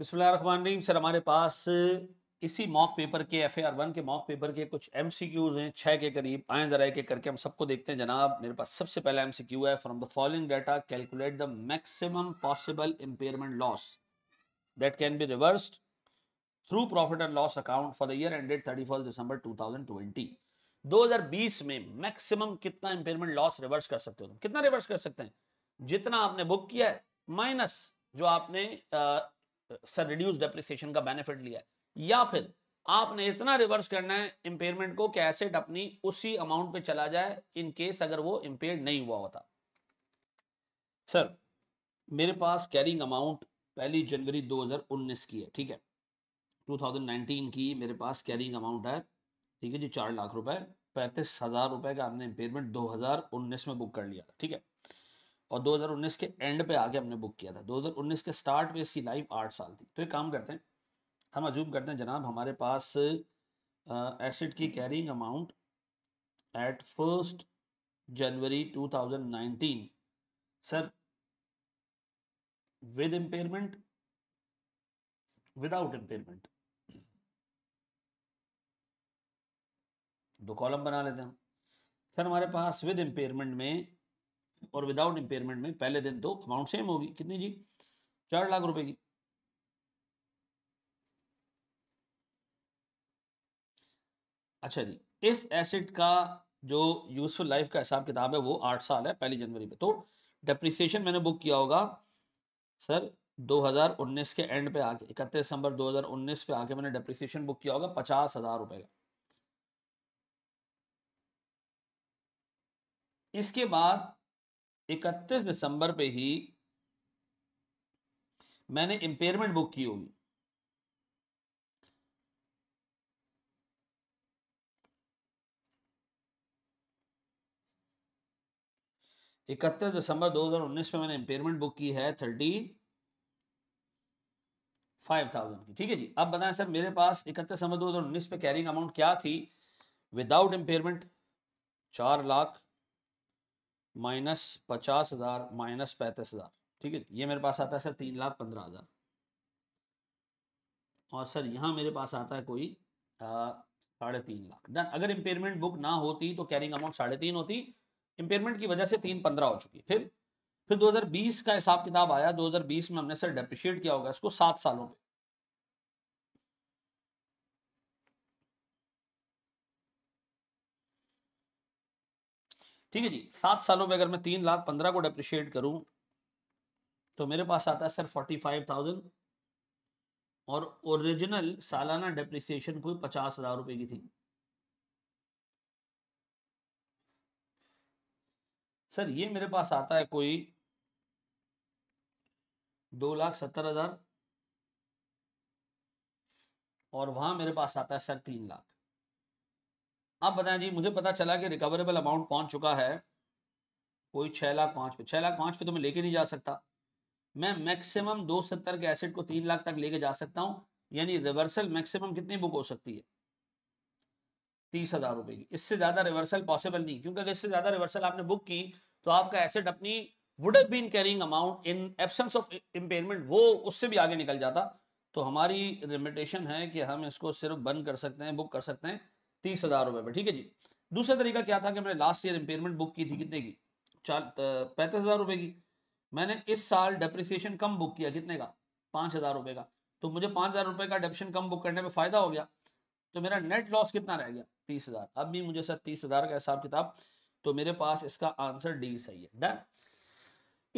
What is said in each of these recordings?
बिस्मान बिस्मिल्लाम sir हमारे पास इसी मॉक पेपर के एफ आर वन के मॉक पेपर के कुछ एम सी क्यूज हैं छः के करीब आए ज़रा के करके हम सबको देखते हैं जनाब मेरे पास सबसे पहला एम सी क्यू है from the following data calculate the maximum possible impairment loss that can be reverse through profit and loss account for the year ended thirty first December two thousand twenty दो हजार बीस में maximum कितना impairment loss reverse कर सकते हो तुम कितना रिवर्स कर सकते हैं जितना आपने बुक किया है माइनस जो आपने सर रिड्यूस डेप्रिसिएशन का बेनिफिट लिया है या फिर आपने इतना रिवर्स करना है इंपेयरमेंट को कि एसेट अपनी उसी अमाउंट पे चला जाए इन केस अगर वो इम्पेयर नहीं हुआ होता सर मेरे पास कैरिंग अमाउंट पहली जनवरी 2019 की है ठीक है 2019 की मेरे पास कैरिंग अमाउंट है ठीक है जी चार लाख रुपए पैंतीस हज़ार रुपए का आपने इम्पेयरमेंट 2019 में बुक कर लिया ठीक है और 2019 के एंड पे आके हमने बुक किया था 2019 के स्टार्ट पे इसकी लाइफ आठ साल थी तो एक काम करते हैं हम अजूम करते हैं जनाब हमारे पास एसेट की carrying amount at first January 2019 sir with impairment without impairment दो कॉलम बना लेते हैं सर हमारे पास विद इम्पेयरमेंट में और विदाउट इम्पेयरमेंट में पहले दिन तो अमाउंट सेम होगी कितनी जी चार लाख रुपए की अच्छा जी इस एसेट का जो यूजफुल लाइफ का हिसाब किताब है वो आठ साल है पहली जनवरी पे तो डेप्रिसिएशन मैंने बुक किया होगा सर 2019 के एंड पे आके इकतीस दिसंबर 2019 पे आके मैंने डेप्रिसिएशन बुक किया होगा पचास हजार रुपए का इसके बाद इकतीस दिसंबर पे ही मैंने इंपेयरमेंट बुक की होगी इकतीस दिसंबर 2019 में मैंने इंपेयरमेंट बुक की है थर्टी फाइव थाउजेंड की ठीक है जी अब बताएं सर मेरे पास इकतीस दिसंबर 2019 पे कैरिंग अमाउंट क्या थी विदाउट इंपेयरमेंट चार लाख माइनस पचास हज़ार माइनस पैंतीस हज़ार ठीक है ये मेरे पास आता है सर तीन लाख पंद्रह हज़ार और सर यहाँ मेरे पास आता है कोई साढ़े तीन लाख डन अगर इम्पेयरमेंट बुक ना होती तो कैरिंग अमाउंट साढ़े तीन होती इम्पेयरमेंट की वजह से तीन पंद्रह हो चुकी फिर फिर 2020 का हिसाब किताब आया 2020 में हमने सर डेप्रिशिएट किया होगा इसको सात सालों पे ठीक है जी सात सालों में अगर मैं तीन लाख पंद्रह को डेप्रिशिएट करूं तो मेरे पास आता है सर फोर्टी फाइव थाउजेंड और ओरिजिनल सालाना डेप्रिसिएशन कोई पचास हजार रुपए की थी सर ये मेरे पास आता है कोई दो लाख सत्तर हजार और वहां मेरे पास आता है सर तीन लाख अब बताएं जी मुझे पता चला कि रिकवरेबल अमाउंट पहुंच चुका है कोई छः लाख पाँच पे छः लाख पाँच पे तो मैं लेके नहीं जा सकता मैं मैक्सिमम दो सत्तर के एसेट को तीन लाख तक लेके जा सकता हूँ यानी रिवर्सल मैक्सिमम कितनी बुक हो सकती है तीस हज़ार रुपये की इससे ज़्यादा रिवर्सल पॉसिबल नहीं क्योंकि अगर इससे ज़्यादा रिवर्सल आपने बुक की तो आपका एसेट अपनी would have been carrying amount in absence of impairment वो उससे भी आगे निकल जाता तो हमारी लिमिटेशन है कि हम इसको सिर्फ बंद कर सकते हैं बुक कर सकते हैं तीस हजार रुपए में ठीक है जी दूसरा तरीका क्या था कि मैंने लास्ट ईयर इंपेयरमेंट बुक की थी कितने की चाल पैंतीस हजार रुपए की मैंने इस साल डेप्रिसिएशन कम बुक किया कितने का पांच हजार रुपए का तो मुझे पांच हजार रुपए का डेप्रिसिएशन कम बुक करने में फ़ायदा हो गया तो मेरा नेट लॉस कितना रह गया तीस हजार अब भी मुझे सर तीस हजार का हिसाब किताब तो मेरे पास इसका आंसर डी सही है डन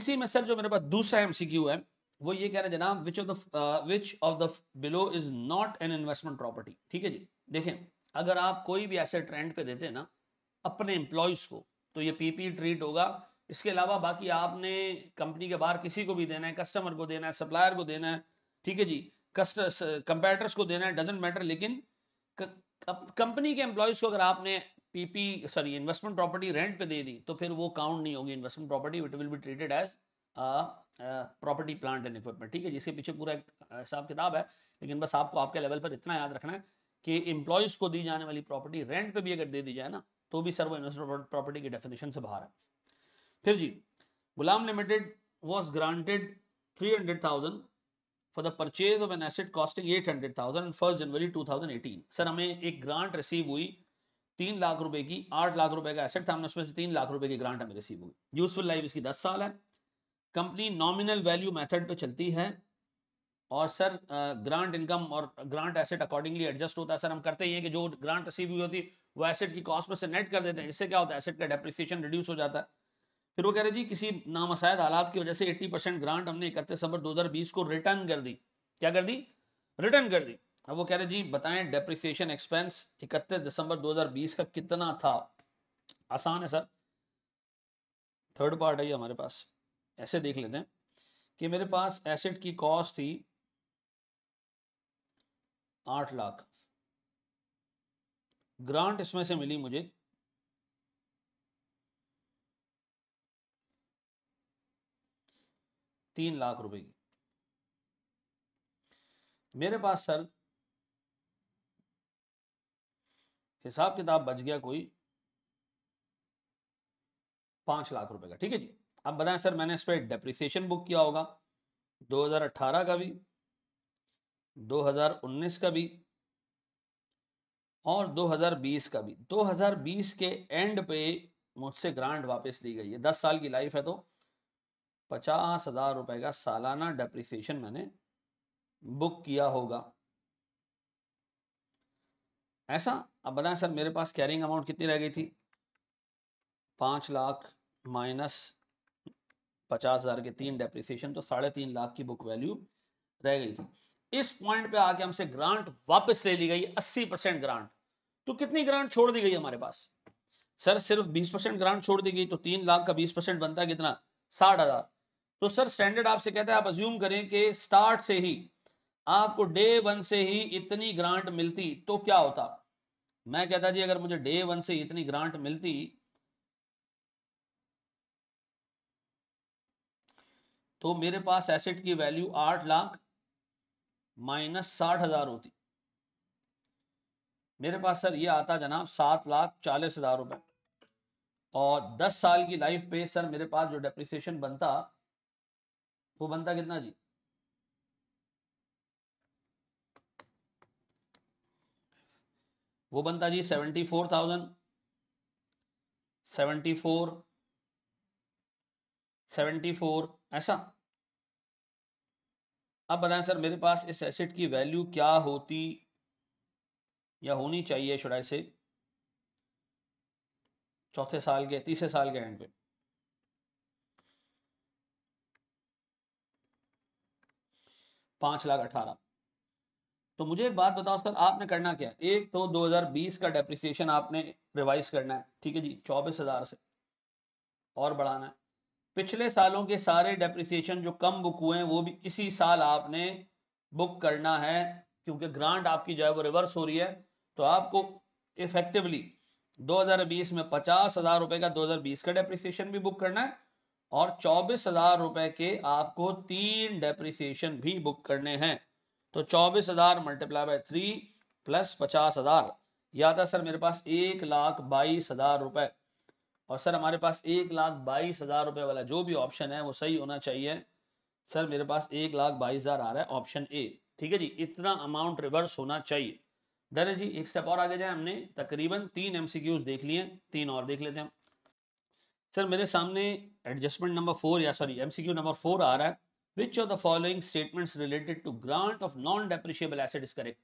इसी में सर जो मेरे पास दूसरा एम है वो ये कह रहे जनाब which of the which of the below is not an investment property ठीक है जी देखें अगर आप कोई भी ऐसे ट्रेंड पे देते ना अपने एम्प्लॉयज़ को तो ये पीपी ट्रीट होगा इसके अलावा बाकी आपने कंपनी के बाहर किसी को भी देना है कस्टमर को देना है सप्लायर को देना है ठीक है जी कस्ट कंपेटर्स को देना है डजेंट मैटर लेकिन कंपनी के एम्प्लॉयज़ को अगर आपने PP sorry investment property rent पे दे दी तो फिर वो काउंट नहीं होगी investment property it will be treated as property plant and equipment ठीक है जिसके पीछे पूरा एक हिसाब किताब है लेकिन बस आपको आपके लेवल पर इतना याद रखना है कि एम्प्लॉयज को दी जाने वाली प्रॉपर्टी रेंट पे भी अगर दे दी जाए ना तो भी सर्व इन्वेस्टमेंट प्रॉपर्टी के डेफिनेशन से बाहर है फिर जी Ghulam limited was granted three hundred thousand for the purchase of an asset costing eight hundred thousand first January two thousand eighteen sir हमें एक ग्रांट रिसीव हुई तीन लाख रुपए की आठ लाख रुपए का एसेट था हमने उसमें से तीन लाख रुपए की ग्रांट हमें रिसीव हुई यूजफुल लाइफ इसकी दस साल है कंपनी नॉमिनल वैल्यू मेथड पे चलती है और सर ग्रांट इनकम और ग्रांट एसेट अकॉर्डिंगली एडजस्ट होता है सर हम करते ही हैं कि जो ग्रांट रिसीव हुई होती है वो एसेट की कॉस्ट में से नेट कर देते हैं इससे क्या होता है एसेट का डेप्रिसिएशन रिड्यूस हो जाता है फिर वो कह रहे जी किसी नामसायद हालात की वजह से 80 परसेंट ग्रांट हमने इकतीस दिसंबर बीस को रिटर्न कर दी क्या कर दी रिटर्न कर दी अब वो कह रहे जी बताएं डेप्रिसिएशन एक्सपेंस इकतीस दिसंबर बीस का कितना था आसान है सर थर्ड पार्ट है ये हमारे पास ऐसे देख लेते हैं कि मेरे पास एसेट की कॉस्ट थी आठ लाख ग्रांट इसमें से मिली मुझे तीन लाख रुपए की मेरे पास सर हिसाब किताब बच गया कोई पांच लाख रुपए का ठीक है जी अब बताएं सर मैंने इस पर डेप्रिसिएशन बुक किया होगा 2018 का भी 2019 का भी और 2020 का भी 2020 के एंड पे मुझसे ग्रांट वापस ली गई है दस साल की लाइफ है तो पचास हजार रुपए का सालाना डेप्रिसिएशन मैंने बुक किया होगा ऐसा अब बताएं सर मेरे पास कैरिंग अमाउंट कितनी रह गई थी पांच लाख माइनस पचास हज़ार के तीन डेप्रिसिएशन तो साढ़े तीन लाख की बुक वैल्यू रह गई थी इस पॉइंट पे आके हमसे ग्रांट वापस ले ली गई 80 परसेंट ग्रांट तो कितनी ग्रांट छोड़ दी गई हमारे पास सर सिर्फ 20 परसेंट ग्रांट छोड़ दी गई तो तीन लाख का 20 परसेंट बनता है कितना साठ हजार तो सर स्टैंडर्ड आपसे कहता है आप अज्यूम करें कि स्टार्ट से ही आपको डे वन से ही इतनी ग्रांट मिलती तो क्या होता मैं कहता जी अगर मुझे डे वन से इतनी ग्रांट मिलती तो मेरे पास एसेट की वैल्यू आठ लाख माइनस साठ हजार होती मेरे पास सर ये आता जनाब सात लाख चालीस हजार रुपए और दस साल की लाइफ पे सर मेरे पास जो डेप्रिसिएशन बनता वो बनता कितना जी वो बनता जी seventy four thousand seventy four seventy four ऐसा अब बताएं सर मेरे पास इस एसेट की वैल्यू क्या होती या होनी चाहिए शुराय से चौथे साल के तीसरे साल के एंड पे पाँच लाख अठारह तो मुझे एक बात बताओ सर आपने करना क्या एक तो 2020 का डेप्रिसिएशन आपने रिवाइज करना है ठीक है जी चौबीस हज़ार से और बढ़ाना है पिछले सालों के सारे डेप्रिसिएशन जो कम बुक हुए हैं वो भी इसी साल आपने बुक करना है क्योंकि ग्रांट आपकी जो है वो रिवर्स हो रही है तो आपको इफेक्टिवली 2020 में पचास हज़ार रुपये का 2020 का डेप्रिसिएशन भी बुक करना है और चौबीस हज़ार रुपये के आपको तीन डेप्रिसिएशन भी बुक करने हैं तो चौबीस हज़ार मल्टीप्लाई बाई थ्री प्लस पचास हज़ार या था तो सर मेरे पास एक लाख बाईस हज़ार रुपये और सर हमारे पास एक लाख बाईस हज़ार रुपए वाला जो भी ऑप्शन है वो सही होना चाहिए सर मेरे पास एक लाख बाईस हज़ार आ रहा है ऑप्शन ए ठीक है जी इतना अमाउंट रिवर्स होना चाहिए डन है जी एक स्टेप और आगे जाए हमने तकरीबन तीन एम देख लिए तीन और देख लेते हैं सर मेरे सामने एडजस्टमेंट नंबर फोर या सॉरी एम नंबर फोर आ रहा है which of the following statement related to grant of non depreciable asset is correct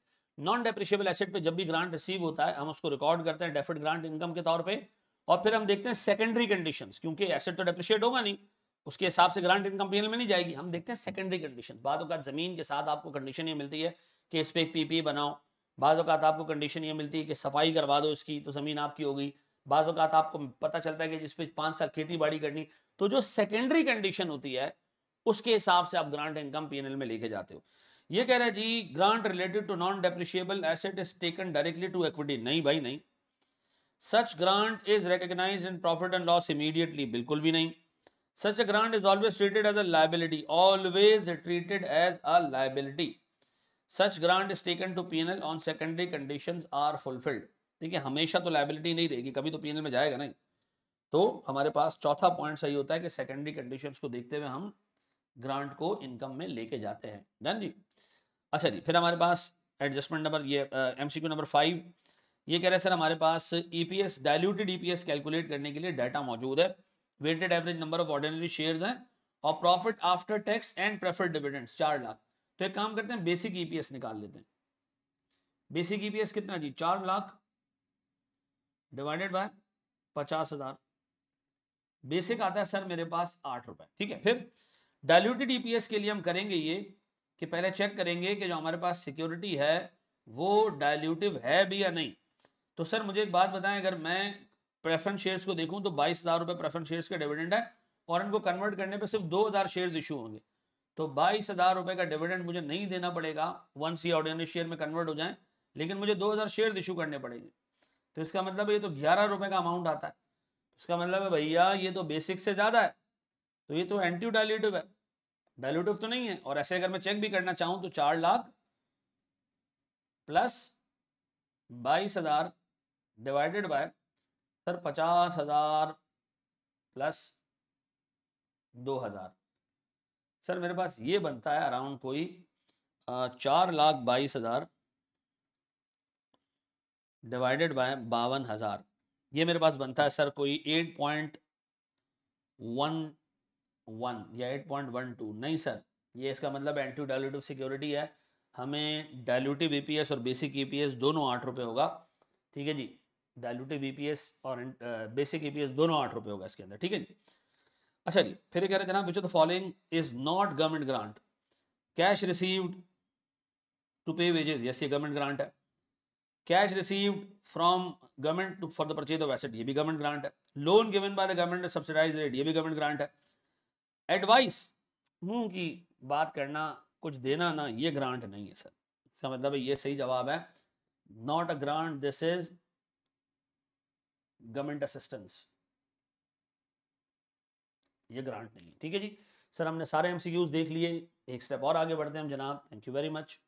non depreciable asset पे जब भी ग्रांट रिसीव होता है हम उसको रिकॉर्ड करते हैं डेफिट ग्रांट इनकम के तौर पर और फिर हम देखते हैं सेकेंडरी कंडीशन क्योंकि एसेट तो डेप्रिशिएट होगा नहीं उसके हिसाब से ग्रांट इनकम पीएल में नहीं जाएगी हम देखते हैं सेकेंडरी कंडीशन बाद जमीन के साथ आपको कंडीशन ये मिलती है कि इस पर एक पी e बनाओ बाद आपको कंडीशन ये मिलती है कि सफाई करवा दो इसकी तो जमीन आपकी होगी बाद आपको पता चलता है कि जिसपे पाँच साल खेती बाड़ी करनी तो जो सेकेंडरी कंडीशन होती है उसके हिसाब से आप ग्रांट इनकम पी में लेके जाते हो ये कह रहे हैं जी grant related to non depreciable asset is taken directly to equity नहीं भाई नहीं such grant is recognize in profit and loss immediately बिल्कुल भी नहीं such a grant is always treated as a liability always treated as a liability such grant is taken to PNL on secondary condition are fulfilled देखिए हमेशा तो liability नहीं रहेगी कभी तो पीएनएल में जाएगा नहीं तो हमारे पास चौथा पॉइंट सही होता है कि सेकेंडरी कंडीशंस को देखते हुए हम ग्रांट को इनकम में लेके जाते हैं डन जी अच्छा जी फिर हमारे पास एडजस्टमेंट नंबर ये एमसीक्यू नंबर फाइव ये कह रहे हैं सर हमारे पास ईपीएस डायल्यूटेड ईपीएस कैलकुलेट करने के लिए डाटा मौजूद है weighted average number of ordinary share हैं और profit after tax and preferred dividends चार लाख तो एक काम करते हैं बेसिक ईपीएस e निकाल लेते हैं बेसिक ईपीएस e कितना जी चार लाख डिवाइडेड बाय पचास हजार बेसिक आता है सर मेरे पास आठ रुपए ठीक है फिर डायल्यूटेड ईपीएस e के लिए हम करेंगे ये कि पहले चेक करेंगे कि जो हमारे पास सिक्योरिटी है वो डायल्यूटिव है भी या नहीं तो सर मुझे एक बात बताएं अगर मैं प्रेफरेंस शेयर्स को देखूं तो बाईस हज़ार रुपये प्रेफरेंस शेयर्स का डिविडेंड है और इनको कन्वर्ट करने पे सिर्फ दो हज़ार शेयर इशू होंगे तो बाईस हज़ार रुपये का डिविडेंड मुझे नहीं देना पड़ेगा वन सी ऑर्डिनरी शेयर में कन्वर्ट हो जाए लेकिन मुझे दो हज़ार शेयर इशू करने पड़ेंगे तो इसका मतलब ये तो ग्यारह रुपये का अमाउंट आता है इसका मतलब है भैया ये तो बेसिक से ज़्यादा है तो ये तो एंटी डायल्यूटिव है डायल्यूटिव तो नहीं है और ऐसे अगर मैं चेक भी करना चाहूँ तो चार लाख प्लस बाईस हज़ार डिवाइडेड बाय सर पचास हजार प्लस दो हजार सर मेरे पास ये बनता है अराउंड कोई चार लाख बाईस हजार डिवाइडेड बाय बावन हजार ये मेरे पास बनता है सर कोई एट पॉइंट वन वन या एट पॉइंट वन टू नहीं सर ये इसका मतलब एंटी डायलूटिव सिक्योरिटी है हमें डायलूटिव ई e और बेसिक ई e दोनों आठ रुपये होगा ठीक है जी डायलूटिव ईपीएस e और बेसिक uh, ईपीएस e दोनों आठ रुपये होगा इसके अंदर ठीक है अच्छा जी फिर कह रहे थे ना which of the following is not government grant cash received to pay wages yes ये गवर्नमेंट ग्रांट है cash received from government to for the purchase of asset ये भी गवर्नमेंट ग्रांट है loan given by the government subsidize rate ये भी government grant है advice मुंह की बात करना कुछ देना ना ये ग्रांट नहीं है सर इसका मतलब ये सही जवाब है not a grant this is government assistance ये ग्रांट नहीं ठीक है जी सर हमने सारे एमसीक्यूज देख लिए एक स्टेप और आगे बढ़ते हैं हम जनाब थैंक यू वेरी मच